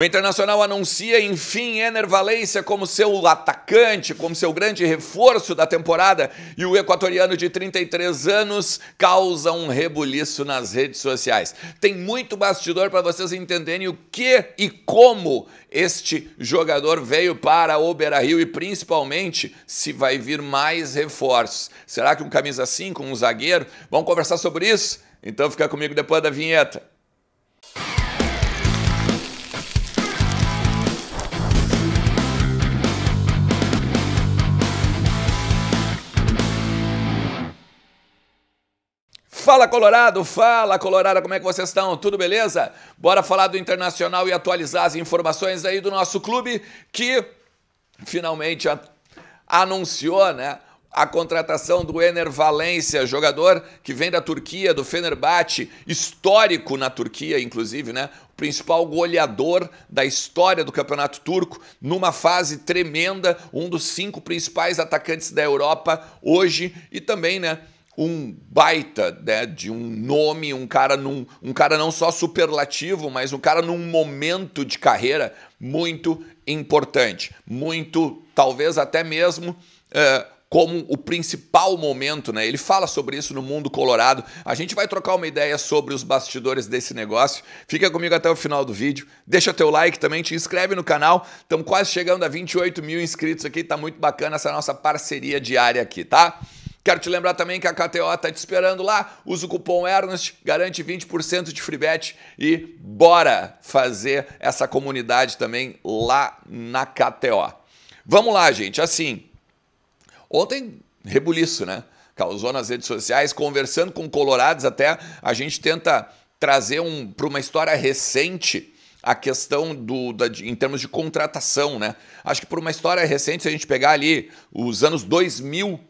O Internacional anuncia, enfim, Ener Valência como seu atacante, como seu grande reforço da temporada, e o equatoriano de 33 anos causa um rebuliço nas redes sociais. Tem muito bastidor para vocês entenderem o que e como este jogador veio para o Beira-Rio e principalmente se vai vir mais reforços. Será que um camisa 5, um zagueiro? Vamos conversar sobre isso? Então fica comigo depois da vinheta. Fala Colorado, fala Colorado, como é que vocês estão? Tudo beleza? Bora falar do internacional e atualizar as informações aí do nosso clube que finalmente anunciou, né? a contratação do Ener Valência, jogador que vem da Turquia, do Fenerbahçe, histórico na Turquia, inclusive, né? O principal goleador da história do campeonato turco, numa fase tremenda, um dos cinco principais atacantes da Europa hoje e também, né? um baita né, de um nome, um cara, num, um cara não só superlativo, mas um cara num momento de carreira muito importante, muito, talvez até mesmo. É, como o principal momento, né? Ele fala sobre isso no Mundo Colorado. A gente vai trocar uma ideia sobre os bastidores desse negócio. Fica comigo até o final do vídeo. Deixa teu like também, te inscreve no canal. Estamos quase chegando a 28 mil inscritos aqui. Tá muito bacana essa nossa parceria diária aqui, tá? Quero te lembrar também que a KTO está te esperando lá. Usa o cupom Ernest, garante 20% de free bet e bora fazer essa comunidade também lá na KTO. Vamos lá, gente. Assim, ontem rebuliço, né? Causou nas redes sociais, conversando com colorados até, a gente tenta trazer um, para uma história recente a questão do, da, em termos de contratação, né? Acho que por uma história recente, se a gente pegar ali os anos 2000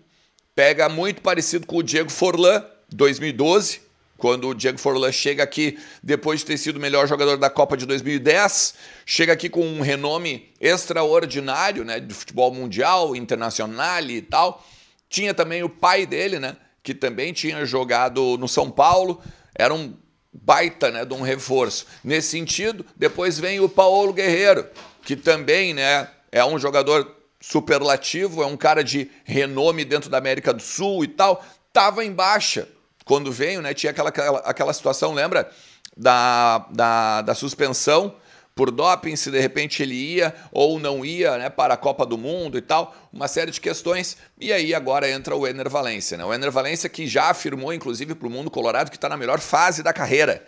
pega muito parecido com o Diego Forlan, 2012, quando o Diego Forlan chega aqui depois de ter sido o melhor jogador da Copa de 2010, chega aqui com um renome extraordinário, né, do futebol mundial, internacional e tal. Tinha também o pai dele, né, que também tinha jogado no São Paulo, era um baita, né, de um reforço. Nesse sentido, depois vem o Paulo Guerreiro, que também, né, é um jogador superlativo, é um cara de renome dentro da América do Sul e tal, estava em baixa quando veio, né? Tinha aquela, aquela, aquela situação, lembra? Da, da, da suspensão por doping, se de repente ele ia ou não ia né, para a Copa do Mundo e tal, uma série de questões. E aí agora entra o Ener Né? O Ener que já afirmou, inclusive, para o mundo colorado que está na melhor fase da carreira.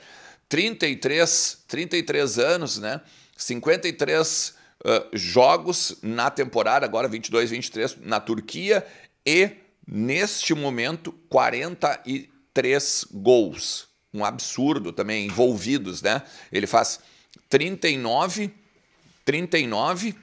33, 33 anos, né? 53 ah, jogos na temporada, agora 22, 23, na Turquia e, neste momento, 43 gols. Um absurdo também, envolvidos, né? Ele faz 39, 39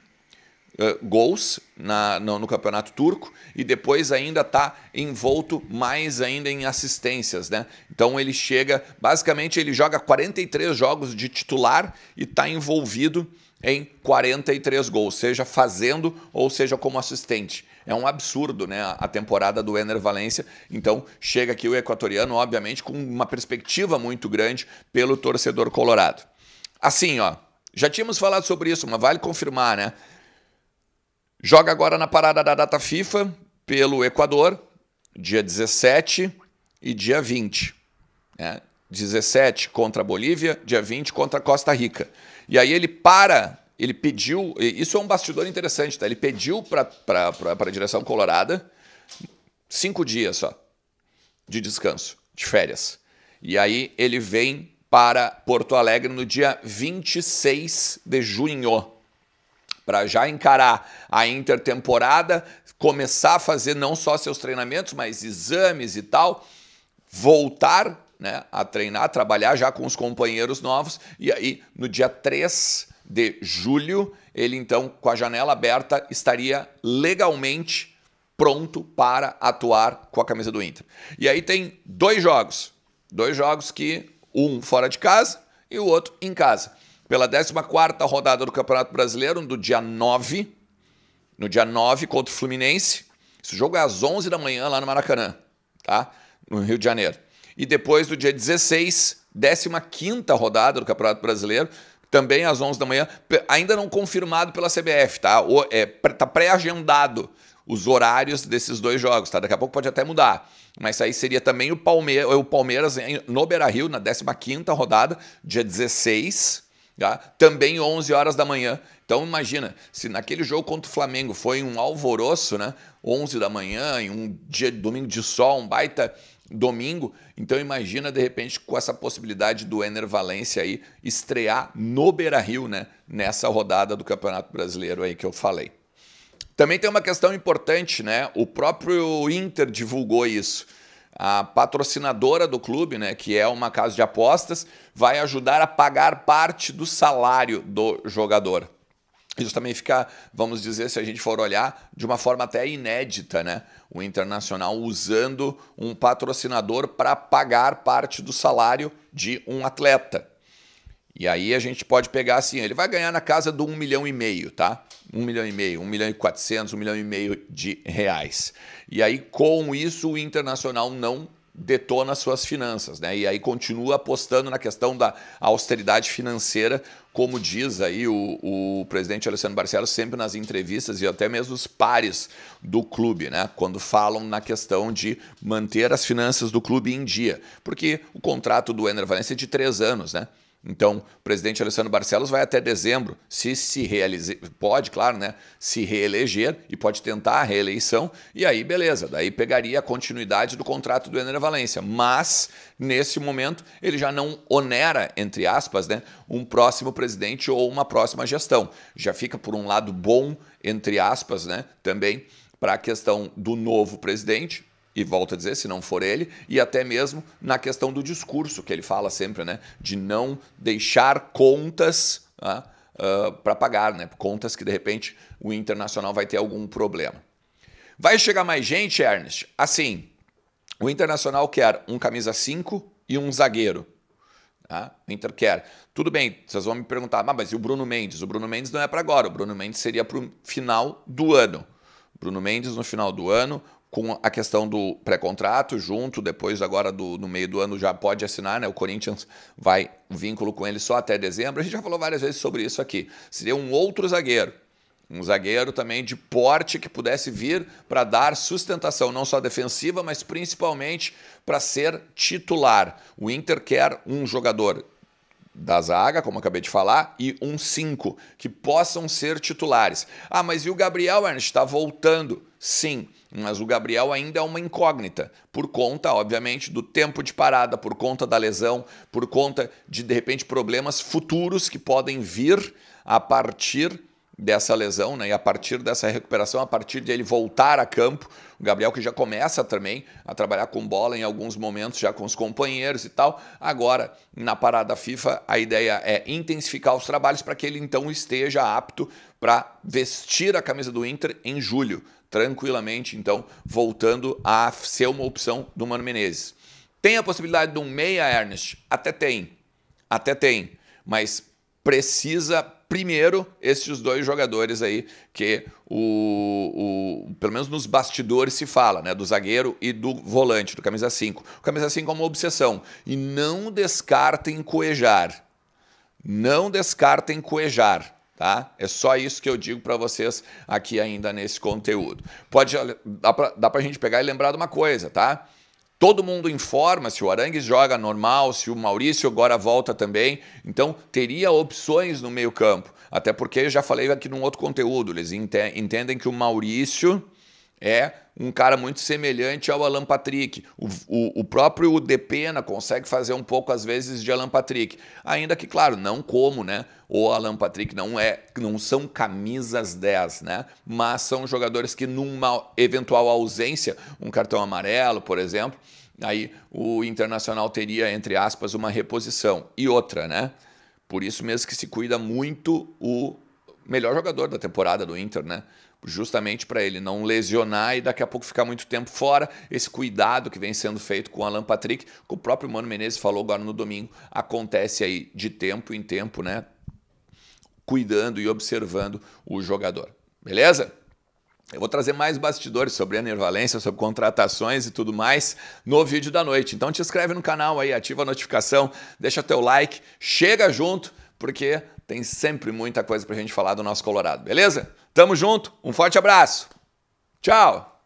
uh, gols na, no, no, campeonato turco e depois ainda está envolto mais ainda em assistências, né? Então ele chega, basicamente ele joga 43 jogos de titular e está envolvido em 43 gols, seja fazendo ou seja como assistente. É um absurdo, né, a temporada do Ener Valência. Então, chega aqui o equatoriano, obviamente, com uma perspectiva muito grande pelo torcedor colorado. Assim, ó, já tínhamos falado sobre isso, mas vale confirmar, né? Joga agora na parada da data FIFA pelo Equador, dia 17 e dia 20. Né? 17 contra a Bolívia, dia 20 contra a Costa Rica. E aí ele para, ele pediu, isso é um bastidor interessante, tá? Ele pediu para a direção colorada cinco dias só de descanso, de férias. E aí ele vem para Porto Alegre no dia 26 de junho para já encarar a intertemporada, começar a fazer não só seus treinamentos, mas exames e tal, voltar né, a treinar, a trabalhar já com os companheiros novos. E aí, no dia 3 de julho, ele então, com a janela aberta, estaria legalmente pronto para atuar com a camisa do Inter. E aí tem dois jogos. Dois jogos que um fora de casa e o outro em casa. Pela 14ª rodada do Campeonato Brasileiro, do dia 9, no dia 9 contra o Fluminense. Esse jogo é às 11 da manhã lá no Maracanã, tá? No Rio de Janeiro. E depois, do dia 16, 15 rodada do Campeonato Brasileiro, também às 11 da manhã, ainda não confirmado pela CBF, tá? é, tá pré-agendado os horários desses dois jogos, tá? Daqui a pouco pode até mudar. Mas aí seria também o, Palmeira, é, o Palmeiras no Beira-Rio, na 15 rodada, dia 16, tá? também 11 horas da manhã. Então imagina, se naquele jogo contra o Flamengo foi um alvoroço, né? 11 da manhã, em um dia domingo de sol, um baita domingo. Então imagina de repente com essa possibilidade do Ener Valência aí estrear no Beira-Rio, né, nessa rodada do Campeonato Brasileiro aí que eu falei. Também tem uma questão importante, né? O próprio Inter divulgou isso. A patrocinadora do clube, né, que é uma casa de apostas, vai ajudar a pagar parte do salário do jogador isso também fica, vamos dizer, se a gente for olhar, de uma forma até inédita, né? O Internacional usando um patrocinador para pagar parte do salário de um atleta. E aí a gente pode pegar assim, ele vai ganhar na casa do 1 um milhão e meio, tá? 1 um milhão e meio, 1 um milhão e 400, 1 milhão e meio de reais. E aí com isso o Internacional não detona suas finanças, né? E aí continua apostando na questão da austeridade financeira, como diz aí o, o presidente Alessandro Barcelos sempre nas entrevistas e até mesmo os pares do clube, né? Quando falam na questão de manter as finanças do clube em dia, porque o contrato do Ener Valencia é de três anos, né? Então, o presidente Alessandro Barcelos vai até dezembro, se se realize, pode, claro, né, se reeleger e pode tentar a reeleição, e aí beleza, daí pegaria a continuidade do contrato do Ener Valência, mas nesse momento ele já não onera, entre aspas, né, um próximo presidente ou uma próxima gestão. Já fica por um lado bom, entre aspas, né, também para a questão do novo presidente, e volto a dizer, se não for ele, e até mesmo na questão do discurso, que ele fala sempre, né? De não deixar contas uh, ah, ah, para pagar, né? Contas que de repente o Internacional vai ter algum problema. Vai chegar mais gente, Ernest? Assim, o Internacional quer um camisa 5 e um zagueiro. Tá? O Inter quer. Tudo bem, vocês vão me perguntar, ah, mas e o Bruno Mendes? O Bruno Mendes não é para agora, o Bruno Mendes seria para o final do ano. Bruno Mendes no final do ano, com a questão do pré-contrato junto, depois agora do, no meio do ano já pode assinar, né? O Corinthians vai vínculo com ele só até dezembro. A gente já falou várias vezes sobre isso aqui. Seria um outro zagueiro. Um zagueiro também de porte que pudesse vir para dar sustentação, não só defensiva, mas principalmente para ser titular. O Inter quer um jogador da zaga, como acabei de falar, e um 5 que possam ser titulares. Ah, mas e o Gabriel Ernst está voltando? Sim, mas o Gabriel ainda é uma incógnita, por conta, obviamente, do tempo de parada, por conta da lesão, por conta de, de repente, problemas futuros que podem vir a partir dessa lesão, né? E a partir dessa recuperação, a partir de ele voltar a campo, o Gabriel que já começa também a trabalhar com bola em alguns momentos já com os companheiros e tal. Agora, na parada FIFA, a ideia é intensificar os trabalhos para que ele então esteja apto para vestir a camisa do Inter em julho, tranquilamente, então, voltando a ser uma opção do Mano Menezes. Tem a possibilidade de um meia Ernest? Até tem. Até tem, mas precisa Primeiro, esses dois jogadores aí, que o, o, pelo menos nos bastidores se fala, né? Do zagueiro e do volante, do camisa 5. O camisa 5 é uma obsessão. E não descartem coejar. Não descartem coejar. Tá? É só isso que eu digo para vocês aqui ainda nesse conteúdo. Pode dá para a gente pegar e lembrar de uma coisa, tá? Todo mundo informa se o Arangues joga normal, se o Maurício agora volta também. Então, teria opções no meio-campo. Até porque eu já falei aqui num outro conteúdo, eles entendem que o Maurício é um cara muito semelhante ao Alan Patrick. O, o, o próprio Depena consegue fazer um pouco, às vezes, de Alan Patrick. Ainda que, claro, não como, né? O Alan Patrick não é, não são camisas 10, né? Mas são jogadores que, numa eventual ausência, um cartão amarelo, por exemplo, aí o Internacional teria, entre aspas, uma reposição. E outra, né? Por isso mesmo que se cuida muito o melhor jogador da temporada do Inter, né? justamente para ele não lesionar e daqui a pouco ficar muito tempo fora. Esse cuidado que vem sendo feito com o Alan Patrick, que o próprio Mano Menezes falou agora no domingo, acontece aí de tempo em tempo, né? Cuidando e observando o jogador. Beleza? Eu vou trazer mais bastidores sobre a Nervalência, sobre contratações e tudo mais no vídeo da noite. Então te inscreve no canal aí, ativa a notificação, deixa teu like, chega junto, porque tem sempre muita coisa para a gente falar do nosso Colorado, beleza? Tamo junto, um forte abraço. Tchau!